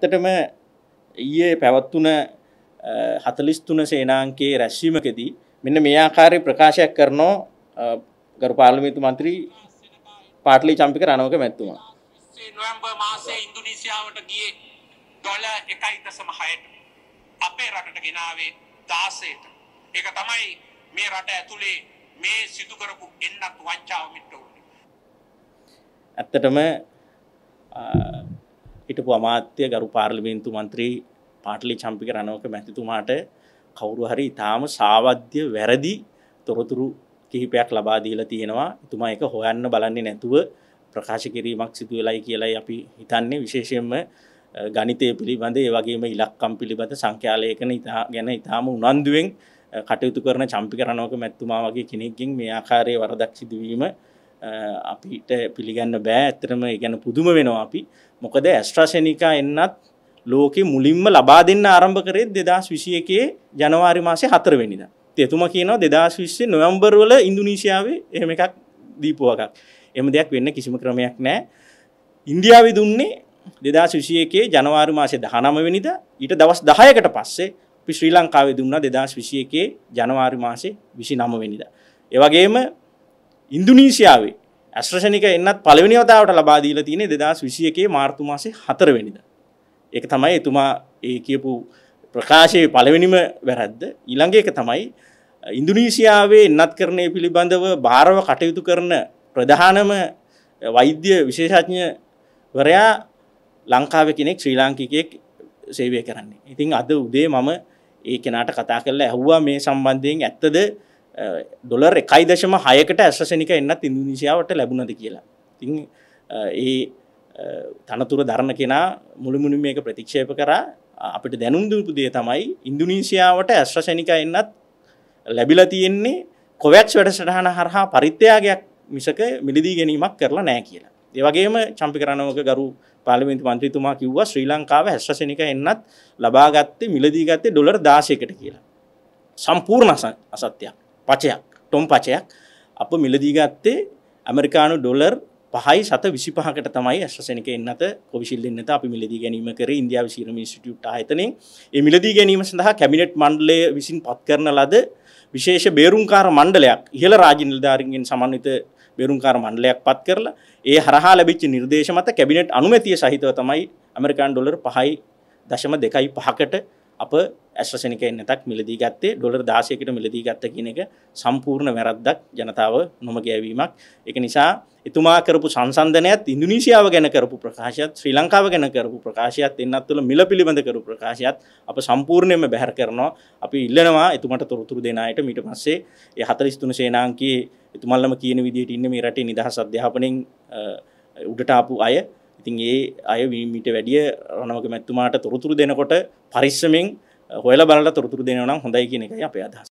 ඇත්තටම ඊයේ පැවත්වන හතලිස්තුන සේනාංකයේ රැස්වීමකදී මෙන්න මේ ආකාරය ප්‍රකාශයක් කරනෝ ගරු පාර්ලිමේතු මන්ත්‍රී පාටලි චම්පික රණවක මැත්තුමා නොවැම්බර් මාසයේ ඉන්දුනීසියාවට ගියේ ඩොලර් 1.6ට අපේ රටට ගෙනාවේ 16ට ඒක තමයි මේ රට ඇතුලේ මේ සිදු කරපු එන්නත් වංචාව මිට්ටු ඇත්තටම හිටපු අමාත්‍ය ගරු පාර්ලිමේන්තු මන්ත්‍රී පාටලි චම්පික රණෝක මැතිතුමාට කවුරු හරි ඉතාම සාවද්‍ය වැරදි තොරතුරු කිහිපයක් ලබා දීලා තියෙනවා. එතුමා ඒක හොයන්න බලන්නේ නැතුව ප්‍රකාශ කිරීමක් සිදු වෙලයි කියලායි අපි හිතන්නේ. විශේෂයෙන්ම ගණිතය පිළිබඳ ඒ වගේම ඉලක්කම් පිළිබඳ සංඛ්‍යාලේඛන ගැන ඉතාම උනන්දුවෙන් කටයුතු කරන චම්පික රණෝක මැතිතුමා වගේ කෙනෙක්ගෙන් මේ ආකාරයේ වරදක් සිදුවීම අපිට පිළිගන්න බෑ ඇතරම ගැන පුදුම වෙනවා අපි මොකද ඇස්ට්‍රාශනිකා එන්නත් ලෝකෙ මුලින්ම ලබා දෙන්න ආරම්භ කරේ දෙදස් විසිය එකේ ජනවාරි මාසය හතරවෙනිද. එතුම කියනවා දෙදස් විශ්සේ නොවම්බර්වල ඉන්දුනීසියාවේ එහෙම එකක් දීපුවකක් එම දෙයක් වෙන්න කිසිම ක්‍රමයක් නෑ. ඉන්දියාවි දුන්නේ දෙදස් විසිය එකේ ජනවාරි මාසය දහනමවෙනිද ඊට දවස් දහයකට පස්සේ පි ශ්‍රී ලංකාවේ දුන්න දෙදස් විසිය එකේ ජනවාරි මාසේ විසි නමවෙනිද. ඒවගේම ඉන්දුනීසියාවේ ඇස්ට්‍රෂණක එන්නත් පලවෙනිවතාවට ලබාදීල තියෙන දෙදස් විසිය එකේ මාර්තුමාසේ හතරවෙනිද. එක තමයි එතුමා ඒ කියපු ප්‍රකාශය පලවෙනිම වැරැද්ද ඊළඟ එක තමයි ඉන්දුනීසියාවේ එන්නත් කරණය පිළිබඳව භාරව කටයුතු කරන ප්‍රධානම වෛද්‍ය විශේෂඥවරයා ලංකාව කෙනෙක් ශ්‍රී ලාංකිකයෙක් සේවය කරන්නේ. ඉතින් අද උදේ මම ඒ කෙනාට කතා කරලා ඇහුවා මේ සම්බන්ධයෙන් ඇත්තද ඩොලර් එකයි දශම හයකට ඇසසනික එන්නත් ඉන්දුනිසියාවට ලැබුණද කියලා තින් ඒ තනතුර දරණ කෙනා මුළුමුණු මේක ප්‍රතික්ෂේප කරා අපිට දැනුම් දුපුදේ තමයි ඉන්දුනීසියාවට ඇශ්‍රෂණික එන්නත් ලැබිල තියෙන්නේ කොවැක්ස් වැඩසටහන හරහා පරිත්‍යයාගයක් මිසක මිලිදී ගැනීමක් කරලා නෑ කියලා. ඒවගේම චම්පි කරනවක ගරු පාලිමින්තු මන්ත්‍රතුමා කිව්ව ශ්‍රී ලංකාව ඇශ්‍රෂණික එන්නත් ලබාගත්තේ මිලදී ගත්තේ ඩොලර් දාශයකට කියලා. සම්පූර්ණ අසත්‍යයක්. පචයක් ටොම් පචයක් අප මිලදී ගත්තේ ඇමරිකානු ඩොලර් පහයි සත විසි පහකට තමයි ඇශ්සනක එන්නත කොවිශිල් එන්නත අපි මිලදී ගැනීම කර ඉන්දියාව සිරම ඉස්ටියුට් ආයතනෙන් ඒ මිලදී ගැනීම සඳහා කැමිනට් මණ්ඩලය විසින් පත් කරන ලද විශේෂ බේරුම්කාර මණ්ඩලයක් ඉහළ රාජනිල්ධාරගෙන් සමන්විත බේරුම්කාර මණ්ඩලයක් පත් කරලා ඒ හරහා ලැබිච්ච නිර්දේශ මත කැබිනට් අනුමැතිය සහිතව තමයි ඇමරිකාන් ඩොලර් පහයි දශම දෙකයි පහකට අප ඇස්වසනිකෙන් නැතක් මිලදී ගත්තේ ඩොලර් 16කට මිලදී ගත්ත කියන එක සම්පූර්ණ වැරද්දක් ජනතාව නොමග යැවීමක්. ඒක නිසා එතුමා කරපු සංසන්දනයත් ඉන්දුනීසියාව ගැන කරපු ප්‍රකාශයත් ශ්‍රී ලංකාව ගැන කරපු ප්‍රකාශයත් එන්නත් තුළ මිල පිළිබඳ කරපු ප්‍රකාශයත් අප සම්පූර්ණයෙන්ම බැහැර කරනවා. අපි ඉල්ලනවා එතුමට තොරතුරු දෙන අයට ඊට පස්සේ ඒ 43 සේනාංකයේ එතුමල්ලම කියන විදිහට ඉන්නේ මේ රටේ නිදහස් අධ්‍යාපනයෙන් උඩට ආපු අය ඉතින් ඒ අය වීමීට වැඩිය රණවක මැත්තුමාට තොරතුරු දෙනකොට පරිස්සමෙන් හොල බලට තොරතුරු දෙනවනම් හොඳයි කියන එක අපේ අදහස